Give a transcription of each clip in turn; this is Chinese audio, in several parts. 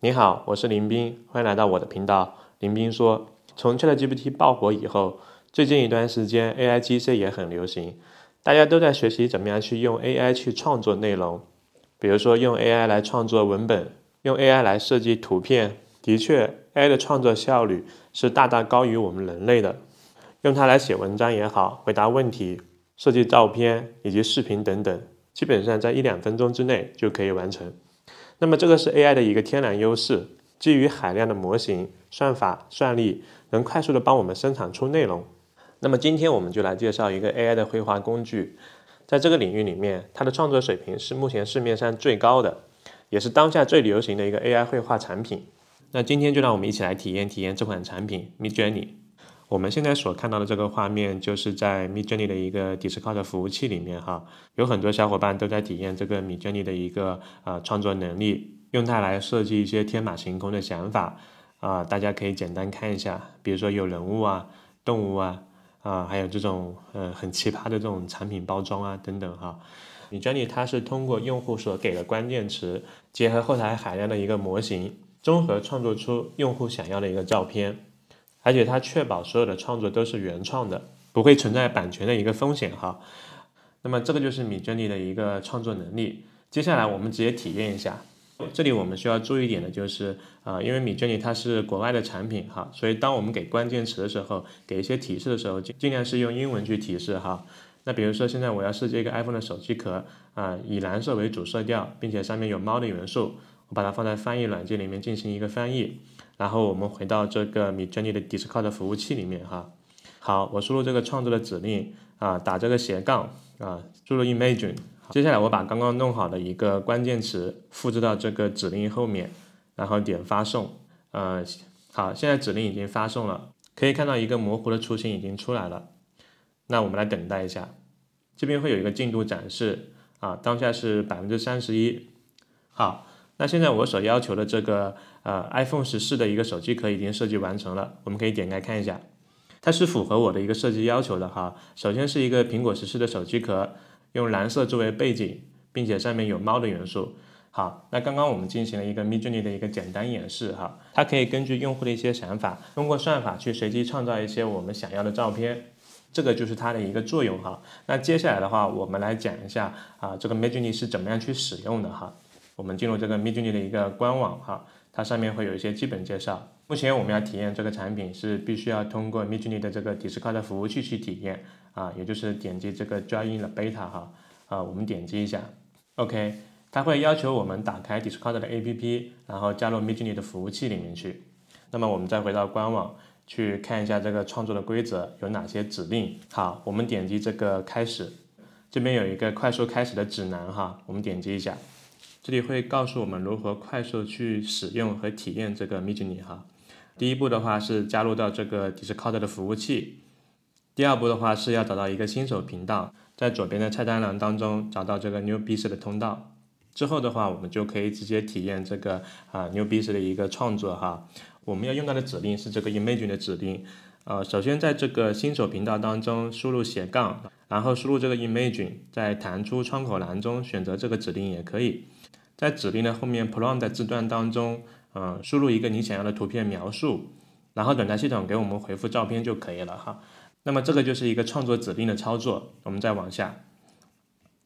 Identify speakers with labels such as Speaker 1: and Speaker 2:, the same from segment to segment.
Speaker 1: 你好，我是林斌，欢迎来到我的频道。林斌说，从 ChatGPT 爆火以后，最近一段时间 AI G C 也很流行，大家都在学习怎么样去用 AI 去创作内容，比如说用 AI 来创作文本，用 AI 来设计图片。的确，AI 的创作效率是大大高于我们人类的，用它来写文章也好，回答问题、设计照片以及视频等等，基本上在一两分钟之内就可以完成。那么这个是 AI 的一个天然优势，基于海量的模型、算法、算力，能快速的帮我们生产出内容。那么今天我们就来介绍一个 AI 的绘画工具，在这个领域里面，它的创作水平是目前市面上最高的，也是当下最流行的一个 AI 绘画产品。那今天就让我们一起来体验体验这款产品 m i d Journey。我们现在所看到的这个画面，就是在米 j r n e 的一个 Discord 服务器里面，哈，有很多小伙伴都在体验这个米 j r n e 的一个呃创作能力，用它来设计一些天马行空的想法，啊，大家可以简单看一下，比如说有人物啊、动物啊，啊，还有这种呃很奇葩的这种产品包装啊等等，哈，米 j r n e 它是通过用户所给的关键词，结合后台海量的一个模型，综合创作出用户想要的一个照片。而且它确保所有的创作都是原创的，不会存在版权的一个风险哈。那么这个就是米珍妮的一个创作能力。接下来我们直接体验一下。这里我们需要注意一点的就是，啊，因为米珍妮它是国外的产品哈，所以当我们给关键词的时候，给一些提示的时候，尽尽量是用英文去提示哈。那比如说现在我要设计一个 iPhone 的手机壳啊，以蓝色为主色调，并且上面有猫的元素，我把它放在翻译软件里面进行一个翻译。然后我们回到这个米 u r n e y 的 Discord 服务器里面哈。好，我输入这个创作的指令啊，打这个斜杠啊，注入 image i n。接下来我把刚刚弄好的一个关键词复制到这个指令后面，然后点发送。呃，好，现在指令已经发送了，可以看到一个模糊的雏形已经出来了。那我们来等待一下，这边会有一个进度展示啊，当下是百分之三十一。好。那现在我所要求的这个呃 iPhone 十四的一个手机壳已经设计完成了，我们可以点开看一下，它是符合我的一个设计要求的哈。首先是一个苹果十四的手机壳，用蓝色作为背景，并且上面有猫的元素。好，那刚刚我们进行了一个 Midjourney 的一个简单演示哈，它可以根据用户的一些想法，通过算法去随机创造一些我们想要的照片，这个就是它的一个作用哈。那接下来的话，我们来讲一下啊这个 Midjourney 是怎么样去使用的哈。我们进入这个 Midjourney 的一个官网哈，它上面会有一些基本介绍。目前我们要体验这个产品是必须要通过 Midjourney 的这个 Discord 服务器去体验啊，也就是点击这个 Join the Beta 哈啊，我们点击一下。OK，它会要求我们打开 Discord 的 A P P，然后加入 Midjourney 的服务器里面去。那么我们再回到官网去看一下这个创作的规则有哪些指令。好，我们点击这个开始，这边有一个快速开始的指南哈，我们点击一下。这里会告诉我们如何快速去使用和体验这个 i m o u i n e 哈。第一步的话是加入到这个 Discord 的服务器。第二步的话是要找到一个新手频道，在左边的菜单栏当中找到这个 Newbie 的通道。之后的话，我们就可以直接体验这个啊 Newbie 的一个创作哈。我们要用到的指令是这个 imagine 的指令。呃，首先在这个新手频道当中输入斜杠，然后输入这个 imagine，在弹出窗口栏中选择这个指令也可以。在指令的后面 prompt 字段当中，嗯，输入一个你想要的图片描述，然后等待系统给我们回复照片就可以了哈。那么这个就是一个创作指令的操作。我们再往下，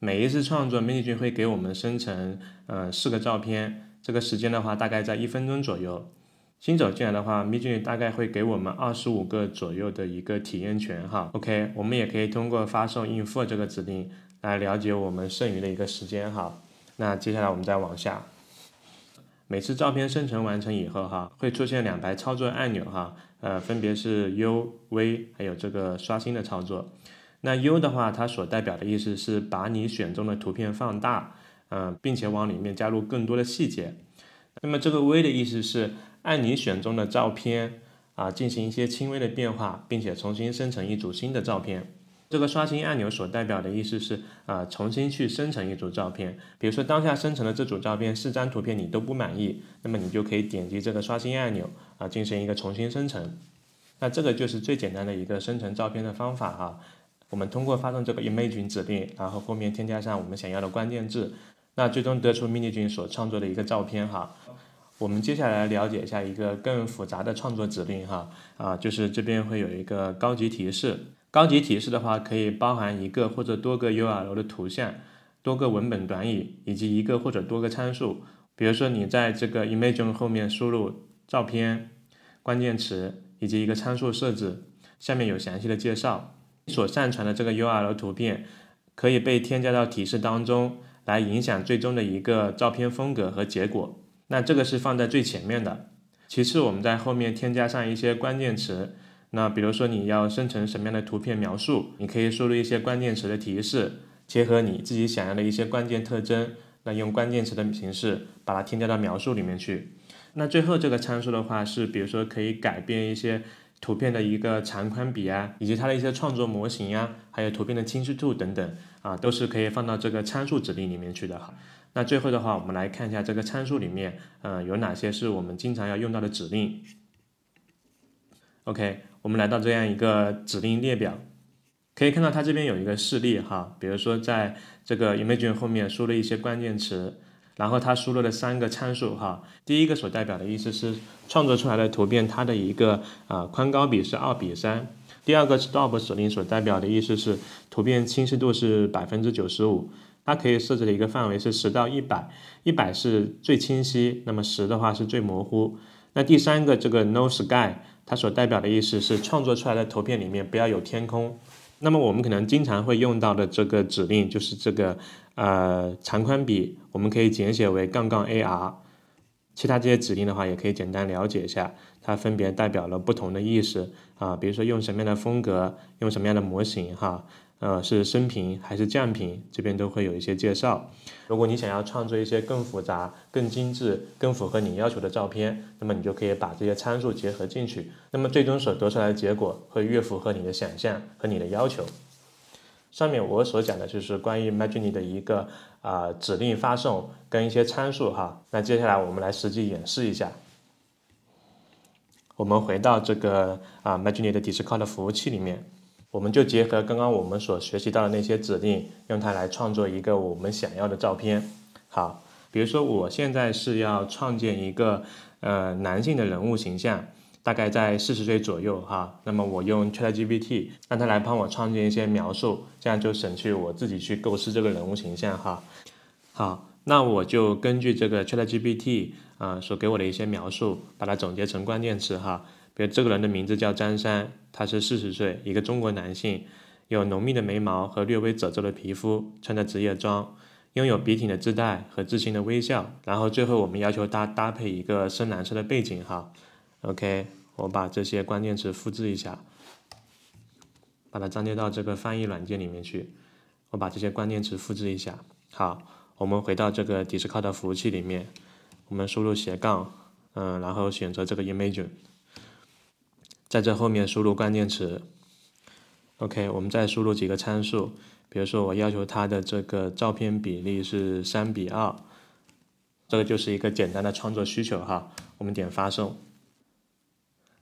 Speaker 1: 每一次创作 m i n i g 会给我们生成呃四个照片，这个时间的话大概在一分钟左右。新手进来的话 m i n i g 大概会给我们二十五个左右的一个体验权哈。OK，我们也可以通过发送 i n f o 这个指令来了解我们剩余的一个时间哈。那接下来我们再往下，每次照片生成完成以后，哈，会出现两排操作按钮，哈，呃，分别是 U、V，还有这个刷新的操作。那 U 的话，它所代表的意思是把你选中的图片放大，嗯，并且往里面加入更多的细节。那么这个 V 的意思是按你选中的照片啊，进行一些轻微的变化，并且重新生成一组新的照片。这个刷新按钮所代表的意思是，啊，重新去生成一组照片。比如说，当下生成的这组照片四张图片你都不满意，那么你就可以点击这个刷新按钮，啊，进行一个重新生成。那这个就是最简单的一个生成照片的方法哈。我们通过发送这个 i m a g e g 指令，然后后面添加上我们想要的关键字，那最终得出 m i n i g 所创作的一个照片哈。我们接下来了解一下一个更复杂的创作指令哈，啊，就是这边会有一个高级提示。高级提示的话，可以包含一个或者多个 URL 的图像、多个文本短语以及一个或者多个参数。比如说，你在这个 image 后面输入照片、关键词以及一个参数设置。下面有详细的介绍。你所上传的这个 URL 图片可以被添加到提示当中，来影响最终的一个照片风格和结果。那这个是放在最前面的。其次，我们在后面添加上一些关键词。那比如说你要生成什么样的图片描述，你可以输入一些关键词的提示，结合你自己想要的一些关键特征，那用关键词的形式把它添加到描述里面去。那最后这个参数的话是，比如说可以改变一些图片的一个长宽比啊，以及它的一些创作模型呀，还有图片的清晰度等等啊，都是可以放到这个参数指令里面去的哈。那最后的话，我们来看一下这个参数里面，嗯，有哪些是我们经常要用到的指令。OK。我们来到这样一个指令列表，可以看到它这边有一个示例哈，比如说在这个 image 后面输了一些关键词，然后它输入了三个参数哈。第一个所代表的意思是创作出来的图片，它的一个啊宽高比是二比三。第二个 s t o p 指令所代表的意思是图片清晰度是百分之九十五，它可以设置的一个范围是十到一百，一百是最清晰，那么十的话是最模糊。那第三个这个 no sky。它所代表的意思是创作出来的图片里面不要有天空。那么我们可能经常会用到的这个指令就是这个，呃，长宽比，我们可以简写为杠杠 AR。其他这些指令的话，也可以简单了解一下，它分别代表了不同的意思啊，比如说用什么样的风格，用什么样的模型哈。呃，是升频还是降频，这边都会有一些介绍。如果你想要创作一些更复杂、更精致、更符合你要求的照片，那么你就可以把这些参数结合进去。那么最终所得出来的结果会越符合你的想象和你的要求。上面我所讲的就是关于 Magini 的一个啊指令发送跟一些参数哈。那接下来我们来实际演示一下。我们回到这个啊 Magini 的 d i s c o r 的服务器里面。我们就结合刚刚我们所学习到的那些指令，用它来创作一个我们想要的照片。好，比如说我现在是要创建一个呃男性的人物形象，大概在四十岁左右哈。那么我用 ChatGPT 让它来帮我创建一些描述，这样就省去我自己去构思这个人物形象哈。好，那我就根据这个 ChatGPT 啊所给我的一些描述，把它总结成关键词哈。比如这个人的名字叫张三，他是四十岁，一个中国男性，有浓密的眉毛和略微褶皱的皮肤，穿着职业装，拥有笔挺的姿态和自信的微笑。然后最后我们要求搭搭配一个深蓝色的背景。哈，OK，我把这些关键词复制一下，把它粘贴到这个翻译软件里面去。我把这些关键词复制一下。好，我们回到这个 Discord 服务器里面，我们输入斜杠，嗯，然后选择这个 image。在这后面输入关键词，OK，我们再输入几个参数，比如说我要求它的这个照片比例是三比二，这个就是一个简单的创作需求哈。我们点发送，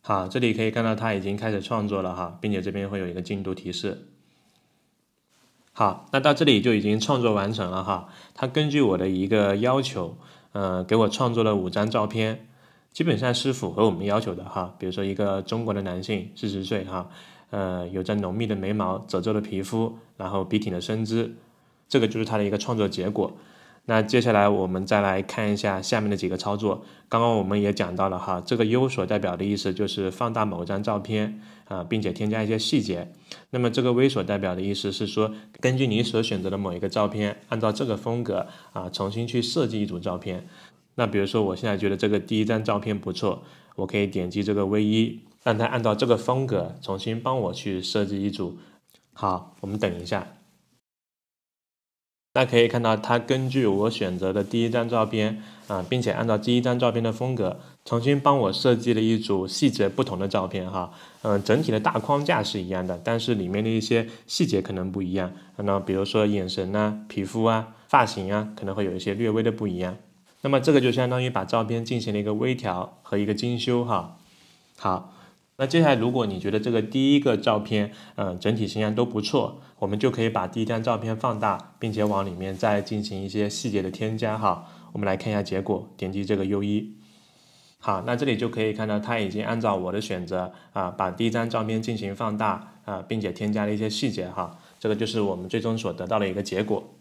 Speaker 1: 好，这里可以看到它已经开始创作了哈，并且这边会有一个进度提示。好，那到这里就已经创作完成了哈。它根据我的一个要求，嗯，给我创作了五张照片。基本上是符合我们要求的哈，比如说一个中国的男性四十岁哈，呃，有着浓密的眉毛、褶皱的皮肤，然后笔挺的身姿，这个就是他的一个创作结果。那接下来我们再来看一下下面的几个操作。刚刚我们也讲到了哈，这个 U 所代表的意思就是放大某张照片啊，并且添加一些细节。那么这个 V 所代表的意思是说，根据你所选择的某一个照片，按照这个风格啊，重新去设计一组照片。那比如说，我现在觉得这个第一张照片不错，我可以点击这个 V 一，让它按照这个风格重新帮我去设计一组。好，我们等一下。那可以看到，它根据我选择的第一张照片啊，并且按照第一张照片的风格，重新帮我设计了一组细节不同的照片哈。嗯，整体的大框架是一样的，但是里面的一些细节可能不一样。那比如说眼神啊、皮肤啊、发型啊，可能会有一些略微的不一样。那么这个就相当于把照片进行了一个微调和一个精修哈。好，那接下来如果你觉得这个第一个照片，嗯，整体形象都不错，我们就可以把第一张照片放大，并且往里面再进行一些细节的添加哈。我们来看一下结果，点击这个 U 一。好，那这里就可以看到它已经按照我的选择啊，把第一张照片进行放大啊，并且添加了一些细节哈。这个就是我们最终所得到的一个结果。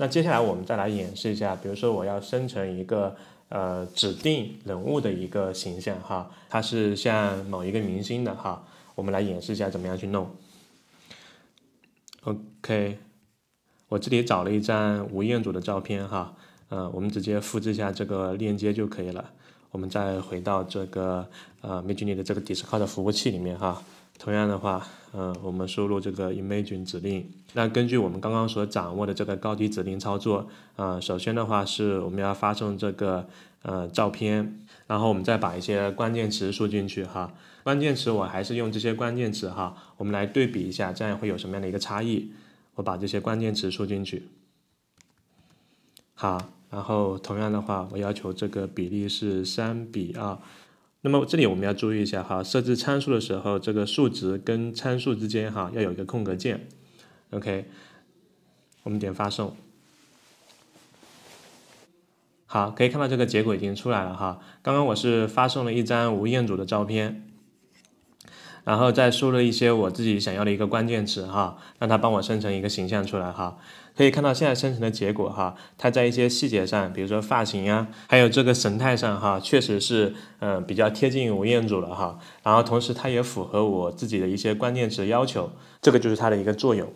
Speaker 1: 那接下来我们再来演示一下，比如说我要生成一个呃指定人物的一个形象哈，它是像某一个明星的哈，我们来演示一下怎么样去弄。OK，我这里找了一张吴彦祖的照片哈，呃，我们直接复制一下这个链接就可以了。我们再回到这个呃 m i d i n 的这个 Discord 服务器里面哈，同样的话，嗯，我们输入这个 image i n 指令。那根据我们刚刚所掌握的这个高级指令操作，啊，首先的话是我们要发送这个呃照片，然后我们再把一些关键词输进去哈。关键词我还是用这些关键词哈，我们来对比一下，这样会有什么样的一个差异？我把这些关键词输进去，好，然后同样的话，我要求这个比例是三比二。那么这里我们要注意一下哈，设置参数的时候，这个数值跟参数之间哈要有一个空格键。OK，我们点发送，好，可以看到这个结果已经出来了哈。刚刚我是发送了一张吴彦祖的照片，然后再输入一些我自己想要的一个关键词哈，让他帮我生成一个形象出来哈。可以看到现在生成的结果哈，它在一些细节上，比如说发型啊，还有这个神态上哈，确实是嗯比较贴近吴彦祖了哈。然后同时它也符合我自己的一些关键词要求，这个就是它的一个作用。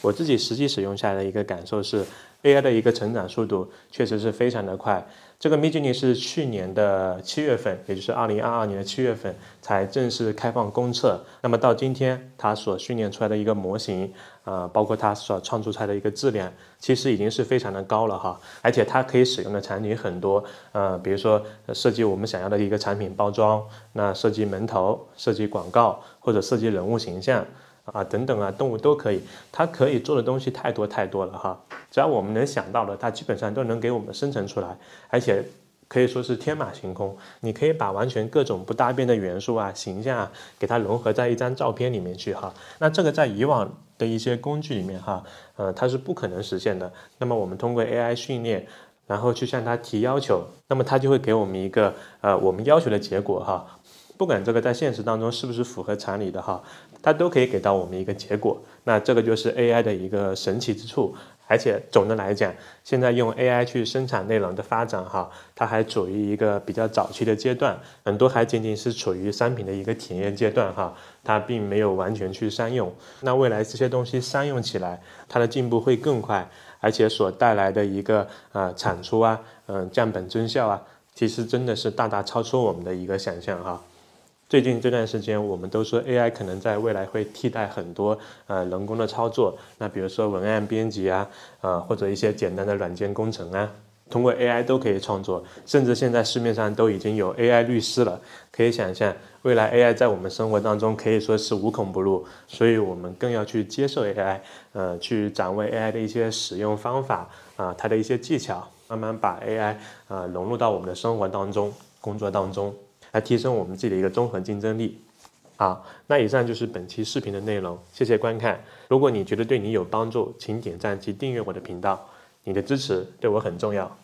Speaker 1: 我自己实际使用下来的一个感受是，AI 的一个成长速度确实是非常的快。这个 Midjourney 是去年的七月份，也就是二零二二年的七月份才正式开放公测。那么到今天，它所训练出来的一个模型，呃，包括它所创作出来的一个质量，其实已经是非常的高了哈。而且它可以使用的场景很多，呃，比如说设计我们想要的一个产品包装，那设计门头，设计广告，或者设计人物形象。啊，等等啊，动物都可以，它可以做的东西太多太多了哈。只要我们能想到的，它基本上都能给我们生成出来，而且可以说是天马行空。你可以把完全各种不搭边的元素啊、形象啊，给它融合在一张照片里面去哈。那这个在以往的一些工具里面哈，呃，它是不可能实现的。那么我们通过 AI 训练，然后去向它提要求，那么它就会给我们一个呃我们要求的结果哈。不管这个在现实当中是不是符合常理的哈，它都可以给到我们一个结果。那这个就是 AI 的一个神奇之处。而且总的来讲，现在用 AI 去生产内容的发展哈，它还处于一个比较早期的阶段，很多还仅仅是处于商品的一个体验阶段哈，它并没有完全去商用。那未来这些东西商用起来，它的进步会更快，而且所带来的一个呃产出啊，嗯降本增效啊，其实真的是大大超出我们的一个想象哈。最近这段时间，我们都说 AI 可能在未来会替代很多呃人工的操作。那比如说文案编辑啊，呃或者一些简单的软件工程啊，通过 AI 都可以创作。甚至现在市面上都已经有 AI 律师了。可以想象，未来 AI 在我们生活当中可以说是无孔不入。所以我们更要去接受 AI，呃，去掌握 AI 的一些使用方法啊，它的一些技巧，慢慢把 AI 呃融入到我们的生活当中、工作当中。来提升我们自己的一个综合竞争力。好，那以上就是本期视频的内容，谢谢观看。如果你觉得对你有帮助，请点赞及订阅我的频道，你的支持对我很重要。